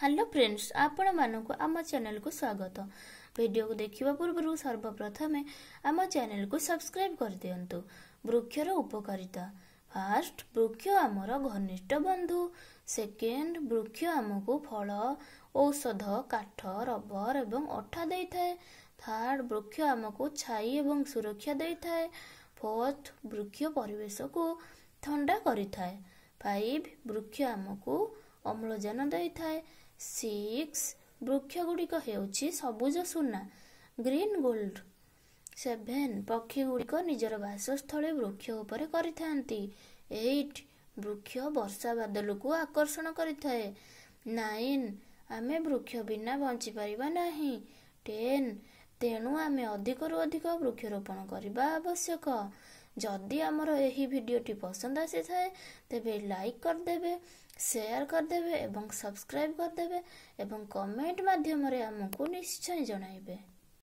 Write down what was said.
hello friends ଆପଣମାନଙ୍କୁ ଆମ ଚ୍ୟାନେଲକୁ ସ୍ୱାଗତ ଭିଡ଼ିଓକୁ ଦେଖିବା ପୂର୍ବରୁ ସର୍ବପ୍ରଥମେ ଆମ ଚ୍ୟାନେଲକୁ ସବସ୍କ୍ରାଇବ୍ କରିଦିଅନ୍ତୁ ବୃକ୍ଷର ଉପକାରିତା ଫାର୍ଷ୍ଟ ବୃକ୍ଷ ଆମର ଘନିଷ୍ଠ ବନ୍ଧୁ ସେକେଣ୍ଡ ବୃକ୍ଷ ଆମକୁ ଫଳ ଔଷଧ କାଠ ରବର ଏବଂ ଅଠା ଦେଇଥାଏ ଥାର୍ଡ଼ ବୃକ୍ଷ ଆମକୁ ଛାଇ ଏବଂ ସୁରକ୍ଷା ଦେଇଥାଏ ଫୋର୍ଥ ବୃକ୍ଷ ପରିବେଶକୁ ଥଣ୍ଡା କରିଥାଏ ଫାଇଭ୍ ବୃକ୍ଷ ଆମକୁ ଅମ୍ଳଜାନ ଦେଇଥାଏ ସିକ୍ସ ବୃକ୍ଷ ଗୁଡ଼ିକ ହେଉଛି ସବୁଜ ସୁନା ଗ୍ରୀନ୍ ଗୋଲ୍ଡ ସେଭେନ୍ ଗୁଡ଼ିକ ନିଜର ବାସସ୍ଥଳୀ ବୃକ୍ଷ ଉପରେ କରିଥାନ୍ତି ଏଇଟ ବୃକ୍ଷ ବର୍ଷା ବାଦଲକୁ ଆକର୍ଷଣ କରିଥାଏ ନାଇନ୍ ଆମେ ବୃକ୍ଷ ବିନା ବଞ୍ଚିପାରିବା ନାହିଁ ଟେନ ତେଣୁ ଆମେ ଅଧିକରୁ ଅଧିକ ବୃକ୍ଷରୋପଣ କରିବା ଆବଶ୍ୟକ ଯଦି ଆମର ଏହି ଭିଡ଼ିଓଟି ପସନ୍ଦ ଆସିଥାଏ ତେବେ ଲାଇକ୍ କରିଦେବେ ସେୟାର କରିଦେବେ ଏବଂ ସବସ୍କ୍ରାଇବ୍ କରିଦେବେ ଏବଂ କମେଣ୍ଟ ମାଧ୍ୟମରେ ଆମକୁ ନିଶ୍ଚୟ ଜଣାଇବେ